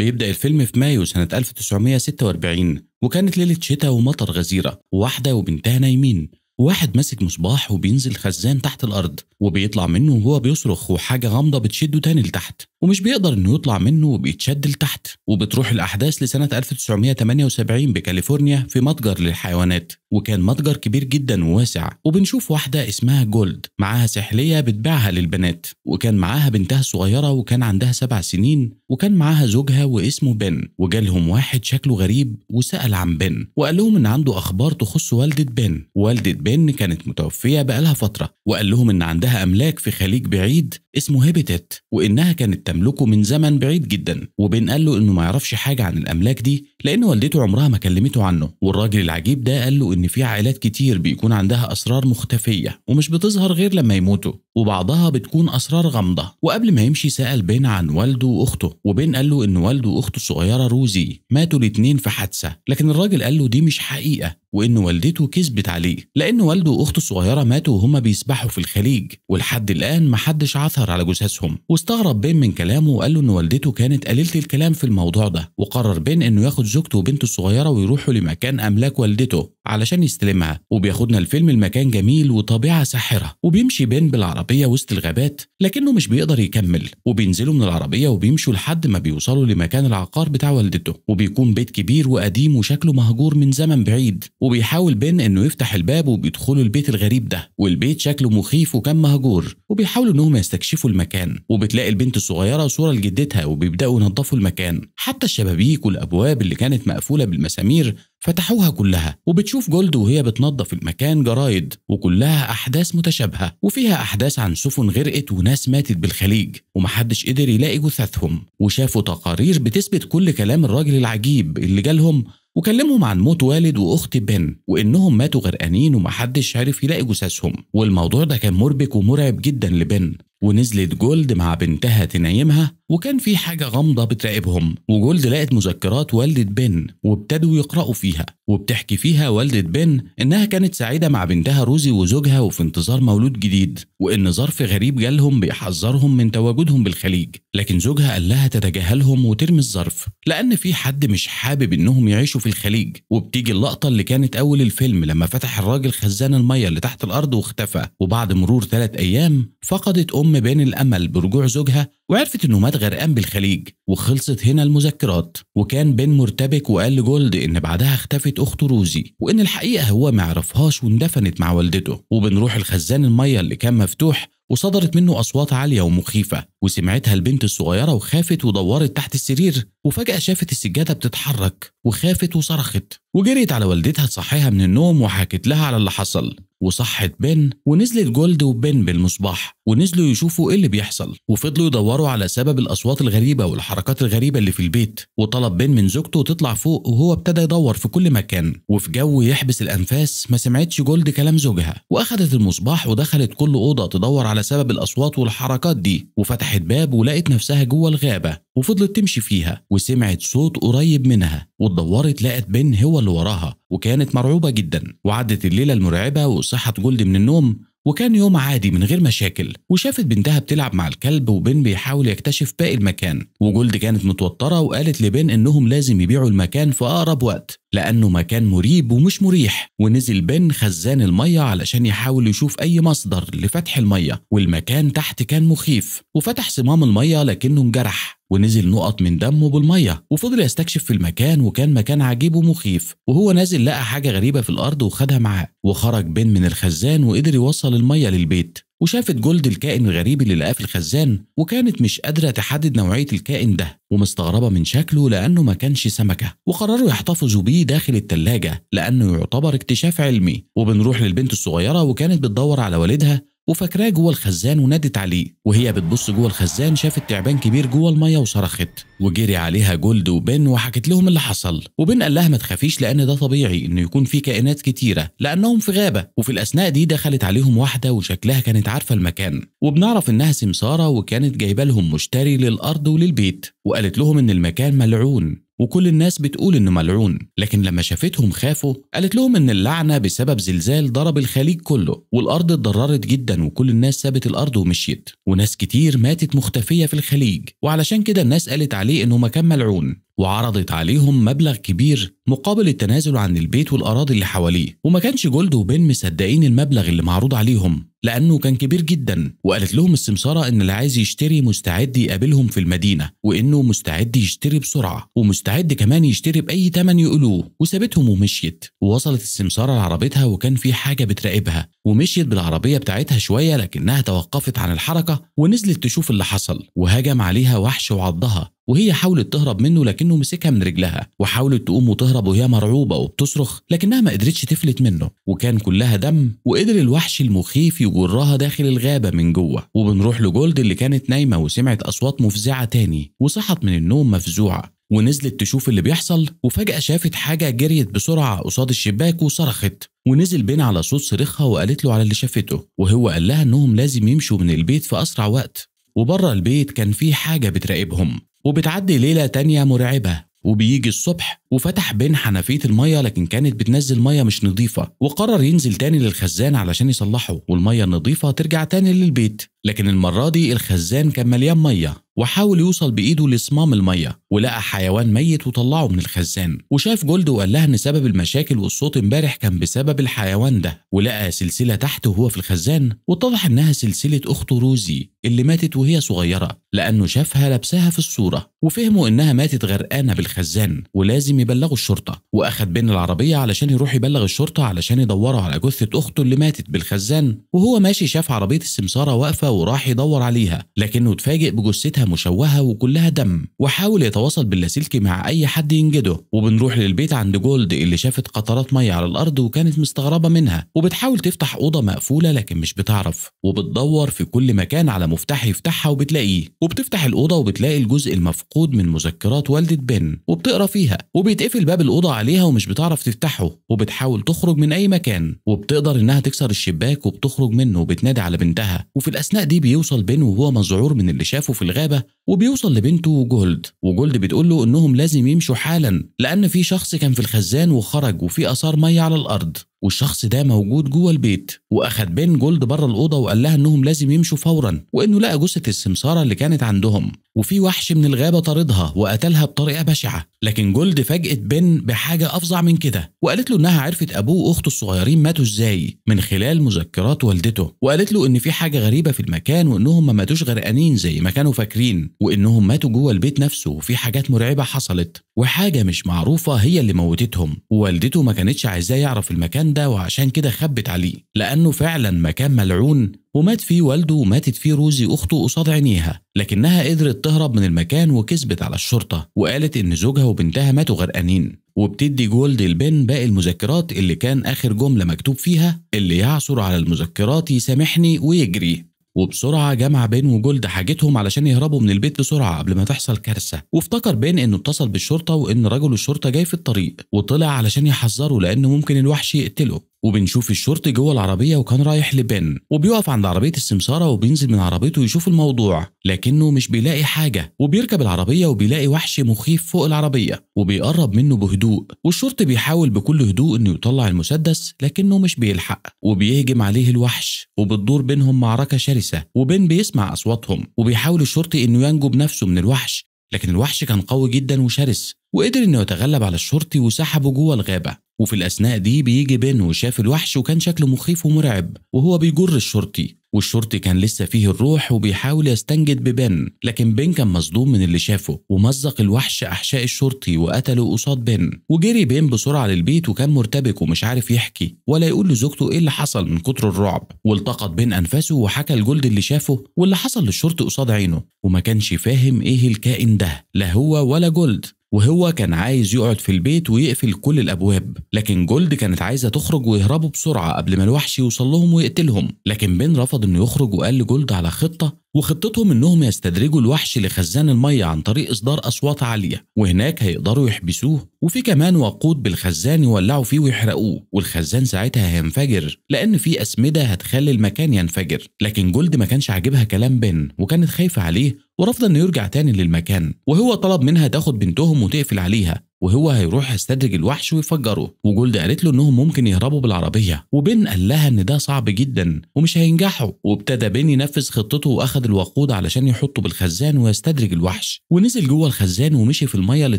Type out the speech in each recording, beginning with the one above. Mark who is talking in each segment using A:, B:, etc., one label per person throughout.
A: بيبدأ الفيلم في مايو سنة 1946 وكانت ليلة شتاء ومطر غزيرة واحدة وبنتها نايمين واحد ماسك مصباح وبينزل خزان تحت الأرض وبيطلع منه وهو بيصرخ وحاجة غامضة بتشده تاني لتحت ومش بيقدر انه يطلع منه وبيتشد لتحت وبتروح الاحداث لسنه 1978 بكاليفورنيا في متجر للحيوانات وكان متجر كبير جدا وواسع وبنشوف واحده اسمها جولد معاها سحليه بتبيعها للبنات وكان معاها بنتها الصغيره وكان عندها سبع سنين وكان معاها زوجها واسمه بن وجالهم واحد شكله غريب وسال عن بن وقال لهم ان عنده اخبار تخص والده بن والده بن كانت متوفيه بقالها فتره وقال لهم ان عندها املاك في خليج بعيد اسمه هيبتت وانها كانت تملكه من زمن بعيد جدا وبين قال له انه ما يعرفش حاجه عن الاملاك دي لان والدته عمرها ما كلمته عنه والراجل العجيب ده قال له ان في عائلات كتير بيكون عندها اسرار مختفيه ومش بتظهر غير لما يموتوا وبعضها بتكون اسرار غامضه وقبل ما يمشي سال بين عن والده واخته وبين قال له ان والده واخته الصغيره روزي ماتوا الاثنين في حادثه لكن الراجل قال له دي مش حقيقه وإن والدته كذبت عليه لأن والده وأخته الصغيرة ماتوا وهما بيسبحوا في الخليج ولحد الآن محدش عثر على جثثهم واستغرب بين من كلامه وقال له إن والدته كانت قليلة الكلام في الموضوع ده وقرر بين إنه ياخد زوجته وبنته الصغيرة ويروحوا لمكان أملاك والدته علشان يستلمها وبياخدنا الفيلم المكان جميل وطبيعة ساحرة وبيمشي بين بالعربية وسط الغابات لكنه مش بيقدر يكمل وبينزلوا من العربية وبيمشوا لحد ما بيوصلوا لمكان العقار بتاع والدته وبيكون بيت كبير وقديم وشكله مهجور من زمن بعيد وبيحاول بين انه يفتح الباب وبيدخلوا البيت الغريب ده والبيت شكله مخيف وكان مهجور وبيحاولوا انهم يستكشفوا المكان وبتلاقي البنت الصغيره صوره لجدتها وبيبداوا ينظفوا المكان حتى الشبابيك والابواب اللي كانت مقفوله بالمسامير فتحوها كلها وبتشوف جولد وهي بتنظف المكان جرايد وكلها احداث متشابهه وفيها احداث عن سفن غرقت وناس ماتت بالخليج ومحدش قدر يلاقي جثثهم وشافوا تقارير بتثبت كل كلام الراجل العجيب اللي جالهم وكلمهم عن موت والد واخت بن وانهم ماتوا غرقانين ومحدش عرف يلاقي جثثهم والموضوع ده كان مربك ومرعب جدا لبن ونزلت جولد مع بنتها تنايمها وكان في حاجة غامضة بتراقبهم وجولد لقت مذكرات والدة بن وابتدوا يقرأوا فيها وبتحكي فيها والدة بن إنها كانت سعيدة مع بنتها روزي وزوجها وفي انتظار مولود جديد وإن ظرف غريب جالهم بيحذرهم من تواجدهم بالخليج لكن زوجها قال لها تتجاهلهم وترمي الظرف لأن في حد مش حابب إنهم يعيشوا في الخليج وبتيجي اللقطة اللي كانت أول الفيلم لما فتح الراجل خزان المية اللي تحت الأرض واختفى وبعد مرور ثلاث أيام فقدت أم بين الأمل برجوع زوجها وعرفت انه ما تغرقان بالخليج وخلصت هنا المذكرات وكان بين مرتبك وقال لجولد إن بعدها اختفت أخته روزي وإن الحقيقة هو ما يعرفهاش واندفنت مع والدته وبنروح الخزان المية اللي كان مفتوح وصدرت منه أصوات عالية ومخيفة وسمعتها البنت الصغيرة وخافت ودورت تحت السرير وفجأة شافت السجادة بتتحرك وخافت وصرخت وجريت على والدتها تصحيها من النوم وحكت لها على اللي حصل وصحت بن ونزلت جولد وبن بالمصباح ونزلوا يشوفوا ايه اللي بيحصل وفضلوا يدوروا على سبب الأصوات الغريبة والحركات الحركات الغريبة اللي في البيت وطلب بين من زوجته تطلع فوق وهو ابتدى يدور في كل مكان وفي جو يحبس الأنفاس ما سمعتش جولد كلام زوجها وأخذت المصباح ودخلت كل أوضة تدور على سبب الأصوات والحركات دي وفتحت باب ولقت نفسها جوه الغابة وفضلت تمشي فيها وسمعت صوت قريب منها واتدورت لقت بن هو اللي وراها وكانت مرعوبة جدا وعدت الليلة المرعبة وصحت جولد من النوم وكان يوم عادي من غير مشاكل وشافت بنتها بتلعب مع الكلب وبن بيحاول يكتشف باقي المكان وجولد كانت متوترة وقالت لبن إنهم لازم يبيعوا المكان في أقرب وقت لأنه مكان مريب ومش مريح ونزل بن خزان المية علشان يحاول يشوف أي مصدر لفتح المية والمكان تحت كان مخيف وفتح صمام المية لكنه انجرح ونزل نقط من دمه بالمية وفضل يستكشف في المكان وكان مكان عجيب ومخيف وهو نازل لقى حاجة غريبة في الأرض وخدها معاه وخرج بن من الخزان وقدر يوصل المية للبيت وشافت جولد الكائن الغريب اللي لقاه في الخزان وكانت مش قادرة تحدد نوعية الكائن ده ومستغربة من شكله لأنه ما كانش سمكة وقرروا يحتفظوا بيه داخل التلاجة لأنه يعتبر اكتشاف علمي وبنروح للبنت الصغيرة وكانت بتدور على والدها وفاكراه جوه الخزان ونادت عليه وهي بتبص جوه الخزان شافت تعبان كبير جوه الميه وصرخت وجري عليها جولد وبن وحكت لهم اللي حصل وبن قال لها ما تخافيش لان ده طبيعي انه يكون في كائنات كتيره لانهم في غابه وفي الاثناء دي دخلت عليهم واحده وشكلها كانت عارفه المكان وبنعرف انها سمساره وكانت جايبه لهم مشتري للارض وللبيت وقالت لهم ان المكان ملعون وكل الناس بتقول انه ملعون لكن لما شافتهم خافوا قالت لهم ان اللعنه بسبب زلزال ضرب الخليج كله والارض اتضررت جدا وكل الناس سابت الارض ومشيت وناس كتير ماتت مختفيه في الخليج وعلشان كده الناس قالت عليه انه مكان ملعون وعرضت عليهم مبلغ كبير مقابل التنازل عن البيت والأراضي اللي حواليه وما كانش جولد وبن مصدقين المبلغ اللي معروض عليهم لأنه كان كبير جدا وقالت لهم السمسارة إن اللي عايز يشتري مستعد يقابلهم في المدينة وإنه مستعد يشتري بسرعة ومستعد كمان يشتري بأي تمن يقولوه وسابتهم ومشيت ووصلت السمسارة لعربيتها وكان في حاجة بتراقبها ومشيت بالعربية بتاعتها شوية لكنها توقفت عن الحركة ونزلت تشوف اللي حصل وهجم عليها وحش وعضها وهي حاولت تهرب منه لكنه مسكها من رجلها وحاولت تقوم وتهرب وهي مرعوبه وبتصرخ لكنها ما قدرتش تفلت منه وكان كلها دم وقدر الوحش المخيف يجرها داخل الغابه من جوه وبنروح لجولد اللي كانت نايمه وسمعت اصوات مفزعه تاني وصحت من النوم مفزوعه ونزلت تشوف اللي بيحصل وفجأة شافت حاجة جريت بسرعة قصاد الشباك وصرخت ونزل بين على صوت صريخها وقالت له على اللي شافته وهو قال لها انهم لازم يمشوا من البيت في اسرع وقت وبره البيت كان في حاجة بتراقبهم وبتعدي ليلة تانية مرعبة وبيجي الصبح وفتح بين حنفية المية لكن كانت بتنزل مية مش نظيفة وقرر ينزل تاني للخزان علشان يصلحه والمية النظيفة ترجع تاني للبيت لكن المرة دي الخزان كان مليان مية وحاول يوصل بإيده لصمام المية ولقى حيوان ميت وطلعه من الخزان وشاف جولد وقال لها إن سبب المشاكل والصوت امبارح كان بسبب الحيوان ده ولقى سلسلة تحت وهو في الخزان واتضح إنها سلسلة أخته روزي اللي ماتت وهي صغيرة لأنه شافها لابساها في الصورة وفهموا إنها ماتت غرقانة بالخزان ولازم يبلغوا الشرطة وأخد بين العربية علشان يروح يبلغ الشرطة علشان يدوروا على جثة أخته اللي ماتت بالخزان وهو ماشي شاف عربية السمسارة واقفة وراح يدور عليها لكنه اتفاجئ بجثتها مشوهه وكلها دم وحاول يتواصل باللاسلكي مع اي حد ينجده وبنروح للبيت عند جولد اللي شافت قطرات ميه على الارض وكانت مستغربه منها وبتحاول تفتح اوضه مقفوله لكن مش بتعرف وبتدور في كل مكان على مفتاح يفتحها وبتلاقيه وبتفتح الاوضه وبتلاقي الجزء المفقود من مذكرات والده بن وبتقرا فيها وبيتقفل باب الاوضه عليها ومش بتعرف تفتحه وبتحاول تخرج من اي مكان وبتقدر انها تكسر الشباك وبتخرج منه وبتنادي على بنتها وفي الاثناء دي بيوصل بينه وهو مذعور من اللي شافه في الغابه وبيوصل لبنته جولد وجولد بتقوله انهم لازم يمشوا حالا لان في شخص كان في الخزان وخرج وفي اثار ميه على الارض والشخص ده موجود جوه البيت واخد بين جولد بره الاوضه وقال لها انهم لازم يمشوا فورا وانه لقى جثه السمساره اللي كانت عندهم وفي وحش من الغابه طاردها وقتلها بطريقه بشعه لكن جولد فاجئت بن بحاجه افظع من كده وقالت له انها عرفت ابوه واخته الصغيرين ماتوا ازاي من خلال مذكرات والدته وقالت له ان في حاجه غريبه في المكان وانهم ما ماتوش غرقانين زي ما كانوا فاكرين وانهم ماتوا جوه البيت نفسه وفي حاجات مرعبه حصلت وحاجه مش معروفه هي اللي موتتهم ووالدته ما كانتش عايزاه يعرف المكان ده وعشان كده خبت عليه لأنه فعلا مكان ملعون ومات فيه والده وماتت فيه روزي أخته قصاد عينيها لكنها قدرت تهرب من المكان وكسبت على الشرطة وقالت إن زوجها وبنتها ماتوا غرقانين وبتدي جولد البن باقي المذكرات اللي كان آخر جملة مكتوب فيها اللي يعثر على المذكرات يسامحني ويجري وبسرعة جمع بين وجولد حاجتهم علشان يهربوا من البيت بسرعة قبل ما تحصل كارثة وافتكر بين انه اتصل بالشرطة وان رجل الشرطة جاي في الطريق وطلع علشان يحذره لان ممكن الوحش يقتله وبنشوف الشرطي جوه العربيه وكان رايح لبن وبيقف عند عربيه السمساره وبينزل من عربيته يشوف الموضوع لكنه مش بيلاقي حاجه وبيركب العربيه وبيلاقي وحش مخيف فوق العربيه وبيقرب منه بهدوء والشرطي بيحاول بكل هدوء انه يطلع المسدس لكنه مش بيلحق وبيهجم عليه الوحش وبتدور بينهم معركه شرسه وبن بيسمع اصواتهم وبيحاول الشرطي انه ينجو بنفسه من الوحش لكن الوحش كان قوي جدا وشرس وقدر انه يتغلب على الشرطي وسحبه جوه الغابه وفي الاثناء دي بيجي بن وشاف الوحش وكان شكله مخيف ومرعب وهو بيجر الشرطي والشرطي كان لسه فيه الروح وبيحاول يستنجد ببن لكن بن كان مصدوم من اللي شافه ومزق الوحش أحشاء الشرطي وقتله قصاد بن وجري بن بسرعة للبيت وكان مرتبك ومش عارف يحكي ولا يقول لزوجته إيه اللي حصل من كتر الرعب والتقط بن أنفاسه وحكى الجلد اللي شافه واللي حصل للشرطي قصاد عينه وما كانش فاهم إيه الكائن ده لا هو ولا جلد وهو كان عايز يقعد في البيت ويقفل كل الابواب لكن جولد كانت عايزه تخرج ويهربوا بسرعه قبل ما الوحش يوصل لهم ويقتلهم لكن بين رفض انه يخرج وقال لجولد على خطه وخطتهم انهم يستدرجوا الوحش لخزان الميه عن طريق اصدار اصوات عاليه وهناك هيقدروا يحبسوه وفي كمان وقود بالخزان يولعوا فيه ويحرقوه والخزان ساعتها هينفجر لان في اسمده هتخلي المكان ينفجر لكن جولد ما كانش عاجبها كلام بن وكانت خايفه عليه ورافضه انه يرجع تاني للمكان وهو طلب منها تاخد بنتهم وتقفل عليها وهو هيروح يستدرج الوحش ويفجره وجولد قالت له انهم ممكن يهربوا بالعربيه وبين قال لها ان ده صعب جدا ومش هينجحوا وابتدى بين ينفذ خطته واخد الوقود علشان يحطه بالخزان ويستدرج الوحش ونزل جوه الخزان ومشي في الميه اللي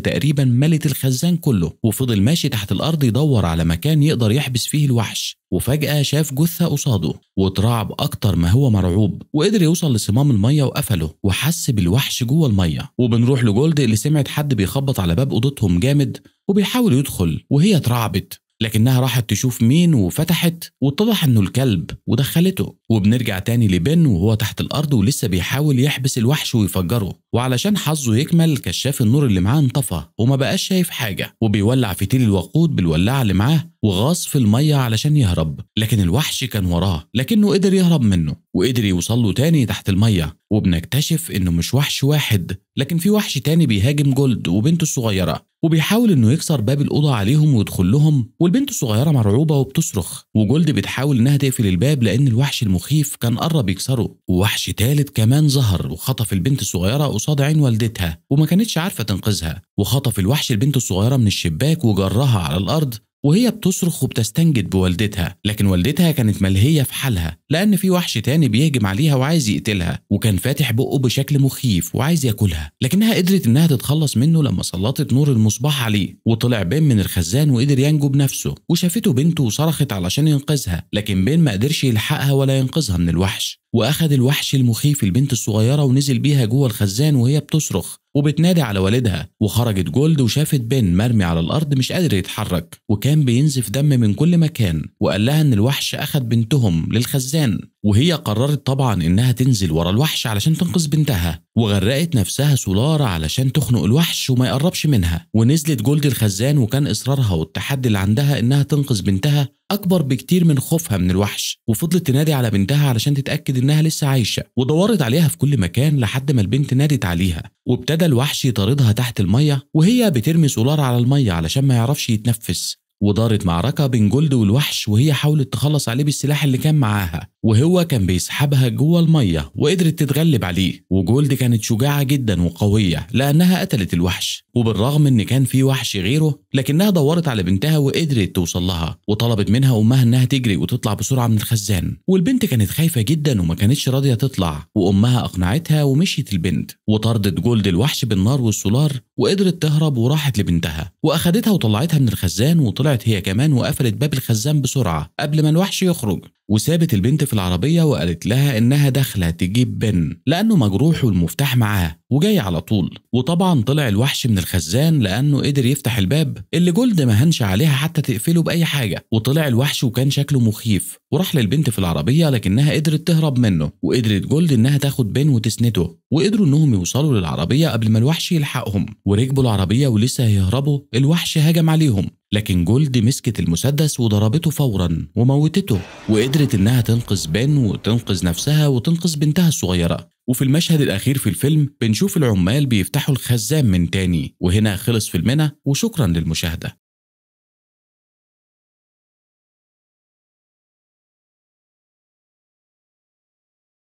A: تقريبا ملت الخزان كله وفضل ماشي تحت الارض يدور على مكان يقدر يحبس فيه الوحش وفجأة شاف جثة قصاده واترعب أكتر ما هو مرعوب وقدر يوصل لصمام المية وقفله وحس بالوحش جوه المية وبنروح لجولد اللي سمعت حد بيخبط على باب أوضتهم جامد وبيحاول يدخل وهي اترعبت لكنها راحت تشوف مين وفتحت واتضح انه الكلب ودخلته وبنرجع تاني لبن وهو تحت الارض ولسه بيحاول يحبس الوحش ويفجره وعلشان حظه يكمل كشاف النور اللي معاه انطفى وما بقاش شايف حاجه وبيولع فتيل الوقود بالولاعه اللي معاه وغاص في المية علشان يهرب لكن الوحش كان وراه لكنه قدر يهرب منه وقدر يوصل له تاني تحت المية وبنكتشف انه مش وحش واحد لكن في وحش تاني بيهاجم جولد وبنته الصغيرة وبيحاول انه يكسر باب الأوضة عليهم ويدخل لهم والبنت الصغيرة مرعوبة وبتصرخ وجولد بتحاول انها تقفل الباب لأن الوحش المخيف كان قرب يكسره ووحش تالت كمان ظهر وخطف البنت الصغيرة قصاد عين والدتها وما كانتش عارفة تنقذها وخطف الوحش البنت الصغيرة من الشباك وجرها على الأرض وهي بتصرخ وبتستنجد بوالدتها لكن والدتها كانت ملهية في حالها لأن في وحش تاني بيهجم عليها وعايز يقتلها وكان فاتح بقه بشكل مخيف وعايز ياكلها لكنها قدرت إنها تتخلص منه لما سلطت نور المصباح عليه وطلع بين من الخزان وقدر ينجو بنفسه وشافته بنته وصرخت علشان ينقذها لكن بين ما قدرش يلحقها ولا ينقذها من الوحش واخد الوحش المخيف البنت الصغيره ونزل بيها جوه الخزان وهي بتصرخ وبتنادي على والدها وخرجت جولد وشافت بن مرمي على الارض مش قادر يتحرك وكان بينزف دم من كل مكان وقال لها ان الوحش اخد بنتهم للخزان وهي قررت طبعا انها تنزل ورا الوحش علشان تنقذ بنتها وغرقت نفسها سولار علشان تخنق الوحش وما يقربش منها ونزلت جولد الخزان وكان اصرارها والتحدي اللي عندها انها تنقذ بنتها اكبر بكتير من خوفها من الوحش وفضلت تنادي على بنتها علشان تتاكد انها لسه عايشه ودورت عليها في كل مكان لحد ما البنت نادت عليها وابتدى الوحش يطاردها تحت الميه وهي بترمي سولار على الميه علشان ما يعرفش يتنفس ودارت معركة بين جولد والوحش وهي حاولت تخلص عليه بالسلاح اللي كان معاها وهو كان بيسحبها جوه الميه وقدرت تتغلب عليه وجولد كانت شجاعه جدا وقويه لانها قتلت الوحش وبالرغم ان كان في وحش غيره لكنها دورت على بنتها وقدرت توصل لها وطلبت منها امها انها تجري وتطلع بسرعه من الخزان والبنت كانت خايفه جدا وما كانتش راضيه تطلع وامها اقنعتها ومشيت البنت وطردت جولد الوحش بالنار والسولار وقدرت تهرب وراحت لبنتها واخدتها وطلعتها من الخزان وطلعت هي كمان وقفلت باب الخزان بسرعه قبل ما الوحش يخرج وسابت البنت في العربية وقالت لها إنها داخلة تجيب بن لأنه مجروح والمفتاح معاه وجاي على طول وطبعا طلع الوحش من الخزان لأنه قدر يفتح الباب اللي جولد ما هنش عليها حتى تقفله بأي حاجة وطلع الوحش وكان شكله مخيف وراح للبنت في العربية لكنها قدرت تهرب منه وقدرت جولد إنها تاخد بن وتسنده وقدروا إنهم يوصلوا للعربية قبل ما الوحش يلحقهم وركبوا العربية ولسه هيهربوا الوحش هجم عليهم لكن جولد مسكت المسدس وضربته فورا وموتته وقدرت انها تنقذ بن وتنقذ نفسها وتنقذ بنتها الصغيره وفي المشهد الاخير في الفيلم بنشوف العمال بيفتحوا الخزان من تاني وهنا خلص فيلمنا وشكرا للمشاهده